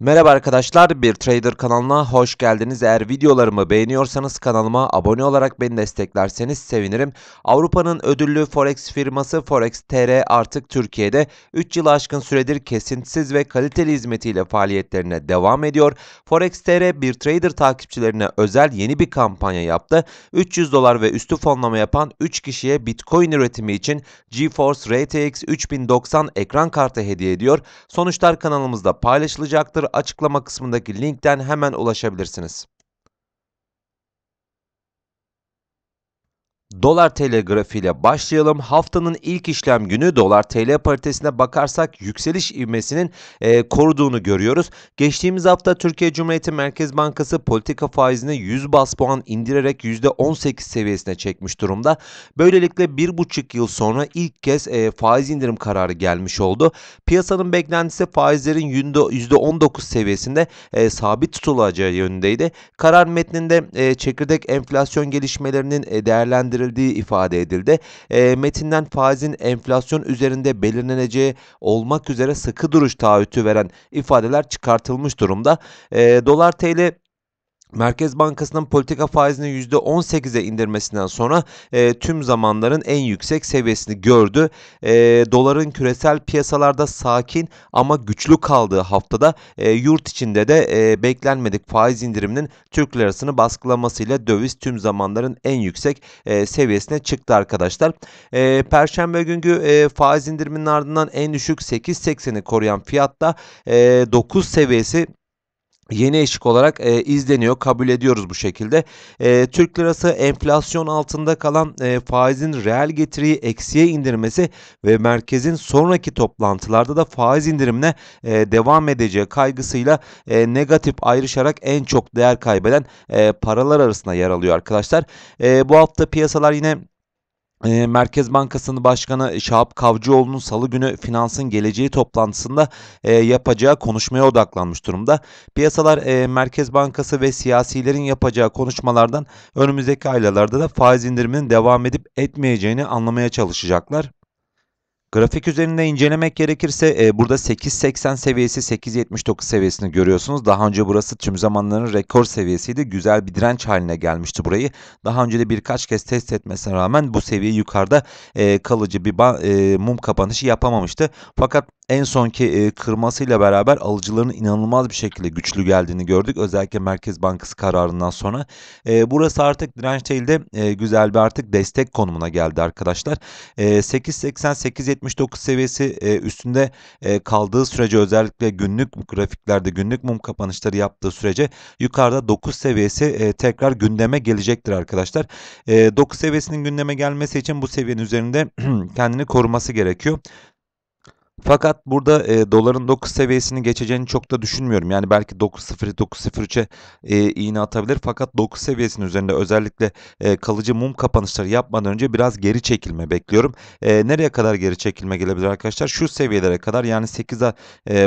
Merhaba arkadaşlar, Bir Trader kanalına hoş geldiniz. Eğer videolarımı beğeniyorsanız kanalıma abone olarak beni desteklerseniz sevinirim. Avrupa'nın ödüllü Forex firması Forex TR artık Türkiye'de 3 yıl aşkın süredir kesintisiz ve kaliteli hizmetiyle faaliyetlerine devam ediyor. Forex TR Bir Trader takipçilerine özel yeni bir kampanya yaptı. 300 dolar ve üstü fonlama yapan 3 kişiye Bitcoin üretimi için GeForce RTX 3090 ekran kartı hediye ediyor. Sonuçlar kanalımızda paylaşılacaktır açıklama kısmındaki linkten hemen ulaşabilirsiniz. Dolar TL grafiğiyle başlayalım. Haftanın ilk işlem günü dolar TL paritesine bakarsak yükseliş ivmesinin e, koruduğunu görüyoruz. Geçtiğimiz hafta Türkiye Cumhuriyeti Merkez Bankası politika faizini 100 bas puan indirerek %18 seviyesine çekmiş durumda. Böylelikle 1,5 yıl sonra ilk kez e, faiz indirim kararı gelmiş oldu. Piyasanın beklentisi faizlerin %19 seviyesinde e, sabit tutulacağı yönündeydi. Karar metninde e, çekirdek enflasyon gelişmelerinin e, değerlendirilmesi değerlendirildiği ifade edildi. E, metinden faizin enflasyon üzerinde belirleneceği olmak üzere sıkı duruş taahhütü veren ifadeler çıkartılmış durumda. E, dolar TL Merkez Bankası'nın politika faizini %18'e indirmesinden sonra e, tüm zamanların en yüksek seviyesini gördü. E, doların küresel piyasalarda sakin ama güçlü kaldığı haftada e, yurt içinde de e, beklenmedik faiz indiriminin Türk lirasını baskılamasıyla döviz tüm zamanların en yüksek e, seviyesine çıktı arkadaşlar. E, Perşembe günü e, faiz indiriminin ardından en düşük 8.80'i koruyan fiyatta e, 9 seviyesi yeni eşik olarak e, izleniyor, kabul ediyoruz bu şekilde. E, Türk lirası enflasyon altında kalan e, faizin reel getiriyi eksiye indirmesi ve merkezin sonraki toplantılarda da faiz indirimine e, devam edeceği kaygısıyla e, negatif ayrışarak en çok değer kaybeden e, paralar arasında yer alıyor arkadaşlar. E, bu hafta piyasalar yine ee, Merkez Bankası'nın Başkanı Şahap Kavcıoğlu'nun salı günü finansın geleceği toplantısında e, yapacağı konuşmaya odaklanmış durumda. Piyasalar e, Merkez Bankası ve siyasilerin yapacağı konuşmalardan önümüzdeki aylarda da faiz indiriminin devam edip etmeyeceğini anlamaya çalışacaklar. Grafik üzerinde incelemek gerekirse e, burada 8.80 seviyesi 8.79 seviyesini görüyorsunuz. Daha önce burası tüm zamanların rekor seviyesiydi. Güzel bir direnç haline gelmişti burayı. Daha önce de birkaç kez test etmesine rağmen bu seviye yukarıda e, kalıcı bir e, mum kapanışı yapamamıştı. Fakat en sonki e, kırmasıyla beraber alıcıların inanılmaz bir şekilde güçlü geldiğini gördük. Özellikle Merkez Bankası kararından sonra. E, burası artık direnç değil de e, güzel bir artık destek konumuna geldi arkadaşlar. E, 8.80 8.70 79 seviyesi e, üstünde e, kaldığı sürece özellikle günlük grafiklerde günlük mum kapanışları yaptığı sürece yukarıda 9 seviyesi e, tekrar gündeme gelecektir arkadaşlar. 9 e, seviyesinin gündeme gelmesi için bu seviyenin üzerinde kendini koruması gerekiyor. Fakat burada e, doların 9 seviyesini geçeceğini çok da düşünmüyorum. Yani belki 9.0 9.03'e e, iğne atabilir. Fakat 9 seviyesinin üzerinde özellikle e, kalıcı mum kapanışları yapmadan önce biraz geri çekilme bekliyorum. E, nereye kadar geri çekilme gelebilir arkadaşlar? Şu seviyelere kadar yani 8 e,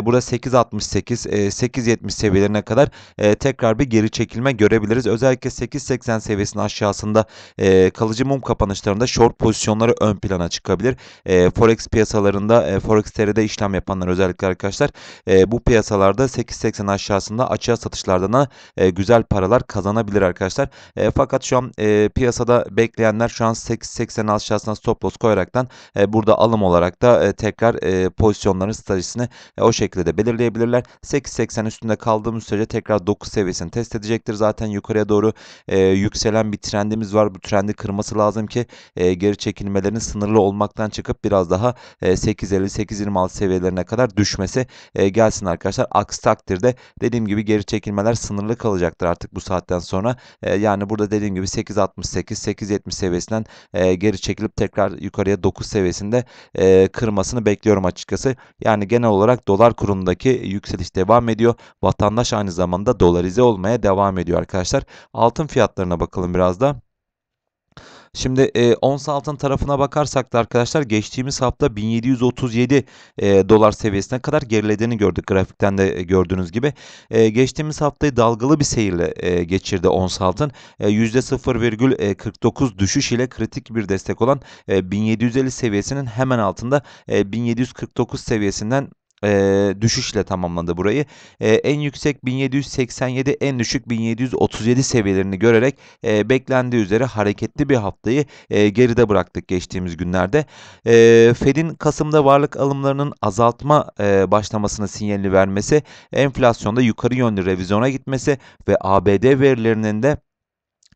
burada 8.68 e, 8.70 seviyelerine kadar e, tekrar bir geri çekilme görebiliriz. Özellikle 8.80 seviyesinin aşağısında e, kalıcı mum kapanışlarında short pozisyonları ön plana çıkabilir. E, forex piyasalarında e, forex TR'de işlem yapanlar özellikle arkadaşlar e, bu piyasalarda 8.80 aşağısında açığa satışlardan e, güzel paralar kazanabilir arkadaşlar. E, fakat şu an e, piyasada bekleyenler şu an 8.80 aşağısına stop loss koyaraktan e, burada alım olarak da e, tekrar e, pozisyonların stratejisini e, o şekilde de belirleyebilirler. 8.80 üstünde kaldığımız sürece tekrar 9 seviyesini test edecektir. Zaten yukarıya doğru e, yükselen bir trendimiz var. Bu trendi kırması lazım ki e, geri çekilmelerin sınırlı olmaktan çıkıp biraz daha e, 8.50 8.20 1.26 seviyelerine kadar düşmesi e, gelsin arkadaşlar. Aksi takdirde dediğim gibi geri çekilmeler sınırlı kalacaktır artık bu saatten sonra. E, yani burada dediğim gibi 8.68 8.70 seviyesinden e, geri çekilip tekrar yukarıya 9 seviyesinde e, kırmasını bekliyorum açıkçası. Yani genel olarak dolar kurundaki yükseliş devam ediyor. Vatandaş aynı zamanda dolarize olmaya devam ediyor arkadaşlar. Altın fiyatlarına bakalım biraz da. Şimdi e, ons altın tarafına bakarsak da arkadaşlar geçtiğimiz hafta 1737 e, dolar seviyesine kadar gerilediğini gördük grafikten de e, gördüğünüz gibi. E, geçtiğimiz haftayı dalgalı bir seyirle e, geçirdi ons altın. E, %0,49 e, düşüş ile kritik bir destek olan e, 1750 seviyesinin hemen altında e, 1749 seviyesinden e, düşüşle tamamladı burayı. E, en yüksek 1787, en düşük 1737 seviyelerini görerek e, beklendiği üzere hareketli bir haftayı e, geride bıraktık geçtiğimiz günlerde. E, Fed'in Kasım'da varlık alımlarının azaltma e, başlamasını sinyalini vermesi, enflasyonda yukarı yönlü revizyona gitmesi ve ABD verilerinin de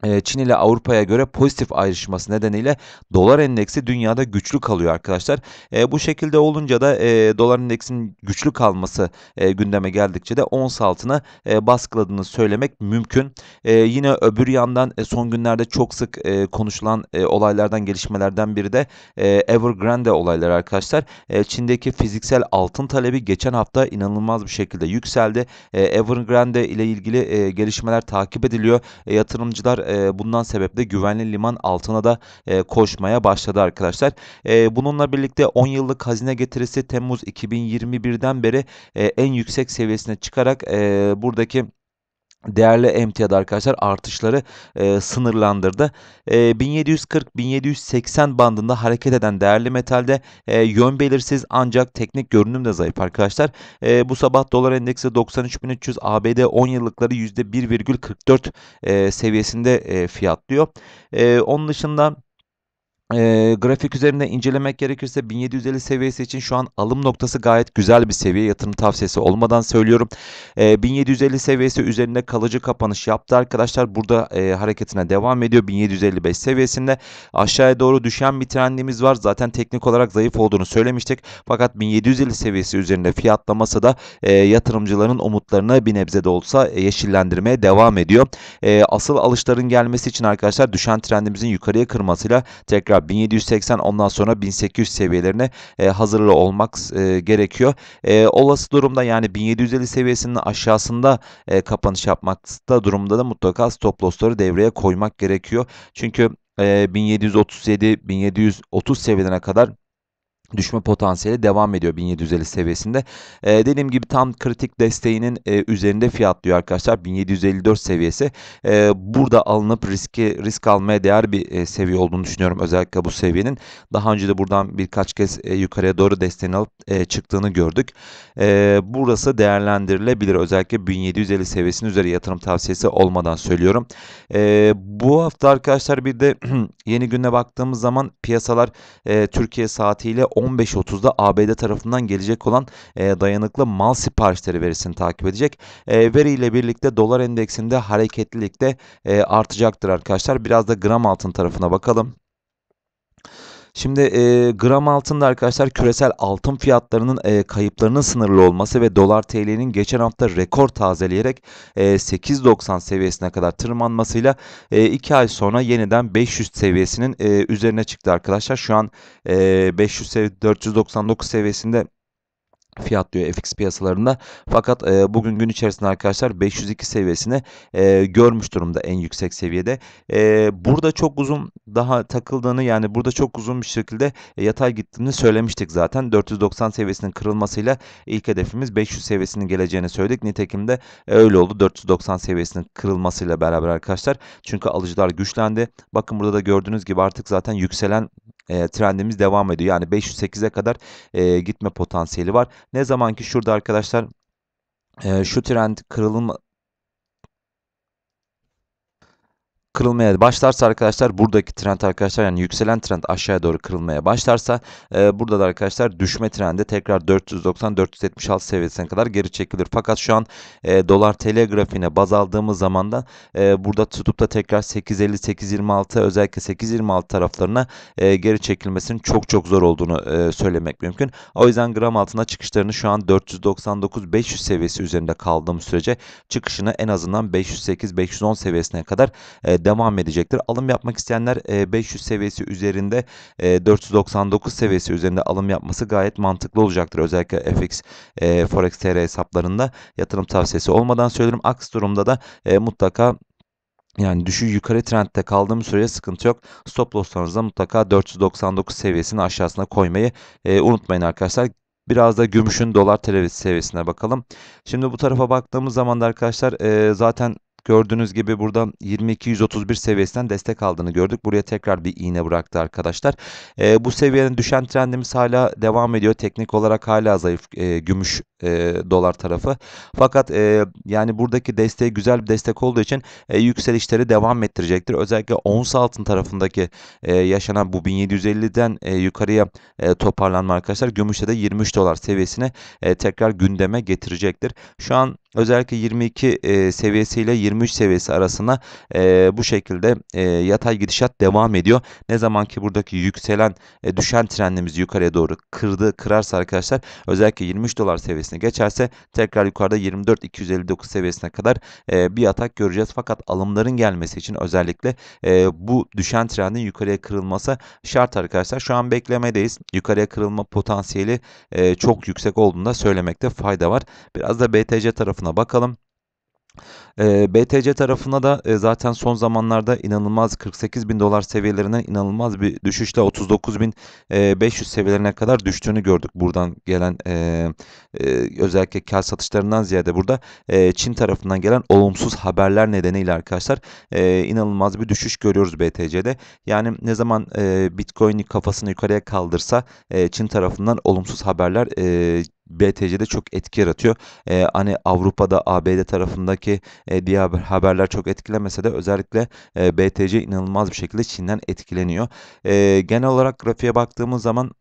ee, Çin ile Avrupa'ya göre pozitif ayrışması nedeniyle dolar endeksi dünyada güçlü kalıyor arkadaşlar. E, bu şekilde olunca da e, dolar endeksinin güçlü kalması e, gündeme geldikçe de ons altına e, baskıladığını söylemek mümkün. E, yine öbür yandan e, son günlerde çok sık e, konuşulan e, olaylardan gelişmelerden biri de e, Evergrande olayları arkadaşlar. E, Çin'deki fiziksel altın talebi geçen hafta inanılmaz bir şekilde yükseldi. E, Evergrande ile ilgili e, gelişmeler takip ediliyor. E, yatırımcılar e, e, bundan sebeple güvenli liman altına da e, koşmaya başladı arkadaşlar. E, bununla birlikte 10 yıllık hazine getirisi Temmuz 2021'den beri e, en yüksek seviyesine çıkarak e, buradaki değerli emtiyada arkadaşlar artışları e, sınırlandırdı. E, 1740-1780 bandında hareket eden değerli metalde e, yön belirsiz ancak teknik görünüm de zayıf arkadaşlar. E, bu sabah dolar endeksi 93300 ABD 10 yıllıkları %1,44 e, seviyesinde e, fiyatlıyor. E, onun dışında e, grafik üzerinde incelemek gerekirse 1750 seviyesi için şu an alım noktası gayet güzel bir seviye. Yatırım tavsiyesi olmadan söylüyorum. E, 1750 seviyesi üzerinde kalıcı kapanış yaptı arkadaşlar. Burada e, hareketine devam ediyor. 1755 seviyesinde aşağıya doğru düşen bir trendimiz var. Zaten teknik olarak zayıf olduğunu söylemiştik. Fakat 1750 seviyesi üzerinde fiyatlaması da e, yatırımcıların umutlarını bir nebze de olsa e, yeşillendirmeye devam ediyor. E, asıl alışların gelmesi için arkadaşlar düşen trendimizin yukarıya kırmasıyla tekrar 1780 ondan sonra 1800 seviyelerine e, hazırlı olmak e, gerekiyor. E, olası durumda yani 1750 seviyesinin aşağısında e, kapanış yapmakta durumda da mutlaka stop loss'ları devreye koymak gerekiyor. Çünkü e, 1737 1730 seviyelerine kadar düşme potansiyeli devam ediyor 1750 seviyesinde. ee, dediğim gibi tam kritik desteğinin e, üzerinde fiyatlıyor arkadaşlar. 1754 seviyesi. E, burada alınıp riski risk almaya değer bir e, seviye olduğunu düşünüyorum özellikle bu seviyenin. Daha önce de buradan birkaç kez e, yukarıya doğru desteğini alıp e, çıktığını gördük. E, burası değerlendirilebilir. Özellikle 1750 seviyesinin üzeri yatırım tavsiyesi olmadan söylüyorum. E, bu hafta arkadaşlar bir de yeni güne baktığımız zaman piyasalar e, Türkiye saatiyle 10 15.30'da ABD tarafından gelecek olan e, dayanıklı mal siparişleri verisini takip edecek. E, veriyle birlikte dolar endeksinde hareketlilikte e, artacaktır arkadaşlar. Biraz da gram altın tarafına bakalım. Şimdi e, gram altında arkadaşlar küresel altın fiyatlarının e, kayıplarının sınırlı olması ve dolar TL'nin geçen hafta rekor tazeleyerek e, 8.90 seviyesine kadar tırmanmasıyla 2 e, ay sonra yeniden 500 seviyesinin e, üzerine çıktı arkadaşlar. Şu an e, 500 499 seviyesinde fiyatlıyor FX piyasalarında. Fakat e, bugün gün içerisinde arkadaşlar 502 seviyesini e, görmüş durumda en yüksek seviyede. E, burada çok uzun daha takıldığını yani burada çok uzun bir şekilde yatay gittiğini söylemiştik zaten. 490 seviyesinin kırılmasıyla ilk hedefimiz 500 seviyesinin geleceğini söyledik. Nitekim de öyle oldu. 490 seviyesinin kırılmasıyla beraber arkadaşlar. Çünkü alıcılar güçlendi. Bakın burada da gördüğünüz gibi artık zaten yükselen e, trendimiz devam ediyor. Yani 508'e kadar e, gitme potansiyeli var. Ne zaman ki şurada arkadaşlar e, şu trend kırılma, kırılmaya başlarsa arkadaşlar buradaki trend arkadaşlar yani yükselen trend aşağıya doğru kırılmaya başlarsa e, burada da arkadaşlar düşme trendi tekrar 490-476 seviyesine kadar geri çekilir. Fakat şu an e, dolar TL grafiğine baz aldığımız zaman da e, burada tutup da tekrar 850-826 özellikle 826 taraflarına e, geri çekilmesinin çok çok zor olduğunu e, söylemek mümkün. O yüzden gram altına çıkışlarını şu an 499-500 seviyesi üzerinde kaldığım sürece çıkışını en azından 508-510 seviyesine kadar e, devam edecektir. Alım yapmak isteyenler 500 e, seviyesi üzerinde 499 e, seviyesi üzerinde alım yapması gayet mantıklı olacaktır. Özellikle FX, e, Forex TR hesaplarında yatırım tavsiyesi olmadan söylerim. Aks durumda da mutlaka yani düşü yukarı trendde kaldığım sürece sıkıntı yok. Stop losslarınızı mutlaka 499 seviyesinin aşağısına koymayı unutmayın arkadaşlar. Biraz da gümüşün dolar televiz seviyesine bakalım. Şimdi bu tarafa baktığımız zaman da arkadaşlar zaten Gördüğünüz gibi burada 2231 seviyesinden destek aldığını gördük. Buraya tekrar bir iğne bıraktı arkadaşlar. E, bu seviyenin düşen trendimiz hala devam ediyor. Teknik olarak hala zayıf e, gümüş e, dolar tarafı. Fakat e, yani buradaki desteği güzel bir destek olduğu için e, yükselişleri devam ettirecektir. Özellikle ons altın tarafındaki e, yaşanan bu 1750'den e, yukarıya e, toparlanma arkadaşlar. Gümüşte de 23 dolar seviyesine e, tekrar gündeme getirecektir. Şu an özellikle 22 e, seviyesiyle 20 23 seviyesi arasına e, bu şekilde e, yatay gidişat devam ediyor. Ne zaman ki buradaki yükselen e, düşen trendimizi yukarıya doğru kırdı kırarsa arkadaşlar özellikle 23 dolar seviyesine geçerse tekrar yukarıda 24 259 seviyesine kadar e, bir atak göreceğiz. Fakat alımların gelmesi için özellikle e, bu düşen trendin yukarıya kırılması şart arkadaşlar. Şu an beklemedeyiz. Yukarıya kırılma potansiyeli e, çok yüksek olduğunda söylemekte fayda var. Biraz da BTC tarafına bakalım. E, ee, BTC tarafına da e, zaten son zamanlarda inanılmaz 48 bin dolar seviyelerine inanılmaz bir düşüşle 39 bin 500 e, seviyelerine kadar düştüğünü gördük. Buradan gelen e, e, özellikle kar satışlarından ziyade burada e, Çin tarafından gelen olumsuz haberler nedeniyle arkadaşlar e, inanılmaz bir düşüş görüyoruz BTC'de. Yani ne zaman e, Bitcoin kafasını yukarıya kaldırsa e, Çin tarafından olumsuz haberler e, BTC'de çok etki yaratıyor. E, hani Avrupa'da ABD tarafındaki e, diğer haberler çok etkilemese de özellikle e, BTC inanılmaz bir şekilde Çin'den etkileniyor. E, genel olarak grafiğe baktığımız zaman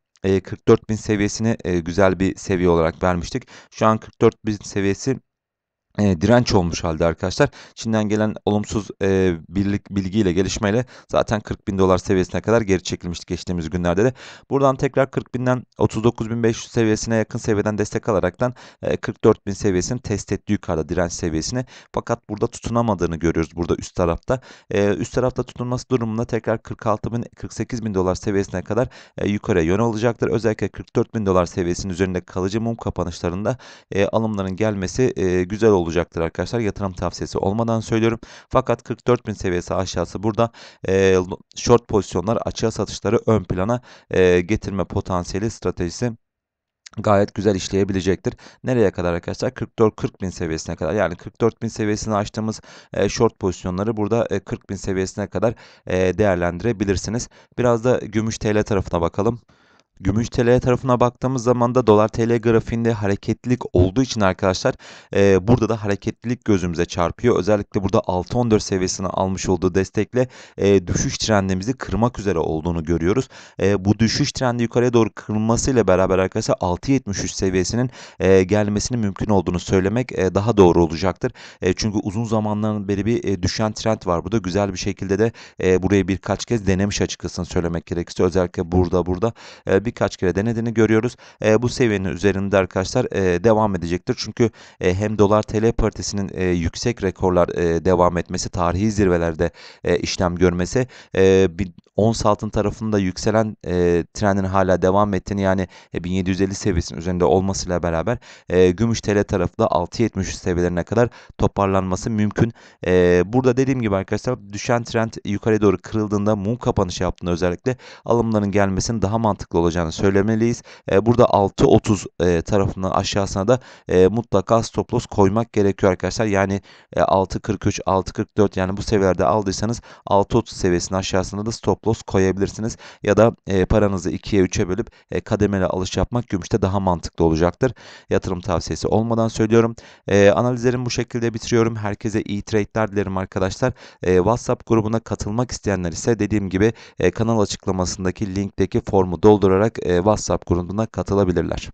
44 e, bin seviyesini e, güzel bir seviye olarak vermiştik. Şu an 44 bin seviyesi e, direnç olmuş halde arkadaşlar. Çin'den gelen olumsuz e, birlik bilgiyle gelişmeyle zaten 40 bin dolar seviyesine kadar geri çekilmişti geçtiğimiz günlerde de. Buradan tekrar 40 binden 39.500 seviyesine yakın seviyeden destek alaraktan e, 44 bin seviyesini test etti yukarıda direnç seviyesini. Fakat burada tutunamadığını görüyoruz burada üst tarafta. E, üst tarafta tutunması durumunda tekrar 46 bin 48 bin dolar seviyesine kadar e, yukarıya yön olacaktır. Özellikle 44 bin dolar seviyesinin üzerinde kalıcı mum kapanışlarında e, alımların gelmesi e, güzel olur olacaktır arkadaşlar. Yatırım tavsiyesi olmadan söylüyorum. Fakat 44.000 seviyesi aşağısı burada e, short pozisyonlar açığa satışları ön plana e, getirme potansiyeli stratejisi gayet güzel işleyebilecektir. Nereye kadar arkadaşlar? 44 40 bin seviyesine kadar. Yani 44 bin seviyesini açtığımız e, short pozisyonları burada e, 40 bin seviyesine kadar e, değerlendirebilirsiniz. Biraz da gümüş TL tarafına bakalım. Gümüş TL tarafına baktığımız zaman da dolar TL grafiğinde hareketlilik olduğu için arkadaşlar e, burada da hareketlilik gözümüze çarpıyor. Özellikle burada 6.14 seviyesini almış olduğu destekle e, düşüş trendimizi kırmak üzere olduğunu görüyoruz. E, bu düşüş trendi yukarıya doğru kırılmasıyla beraber arkadaşlar 6.73 seviyesinin e, gelmesinin mümkün olduğunu söylemek e, daha doğru olacaktır. E, çünkü uzun zamandan beri bir e, düşen trend var. Bu da güzel bir şekilde de e, burayı birkaç kez denemiş açıkçası söylemek gerekirse özellikle burada burada e, bir birkaç kere denediğini görüyoruz. E, bu seviyenin üzerinde arkadaşlar e, devam edecektir. Çünkü e, hem dolar TL paritesinin e, yüksek rekorlar e, devam etmesi, tarihi zirvelerde e, işlem görmesi e, bir ons altın tarafında yükselen e, trendin hala devam ettiğini yani 1750 e, seviyesinin üzerinde olmasıyla beraber e, gümüş TL tarafı da seviyelerine kadar toparlanması mümkün. E, burada dediğim gibi arkadaşlar düşen trend yukarı doğru kırıldığında mum kapanışı yaptığında özellikle alımların gelmesinin daha mantıklı olacağını söylemeliyiz. E, burada 6.30 e, tarafından aşağısına da e, mutlaka stop loss koymak gerekiyor arkadaşlar. Yani e, 6.43, 6.44 yani bu seviyelerde aldıysanız 6.30 seviyesinin aşağısında da stop stop koyabilirsiniz. Ya da e, paranızı ikiye, üçe bölüp e, kademeli alış yapmak gümüşte daha mantıklı olacaktır. Yatırım tavsiyesi olmadan söylüyorum. E, analizlerimi bu şekilde bitiriyorum. Herkese iyi trade'ler dilerim arkadaşlar. E, WhatsApp grubuna katılmak isteyenler ise dediğim gibi e, kanal açıklamasındaki linkteki formu doldurarak e, WhatsApp grubuna katılabilirler.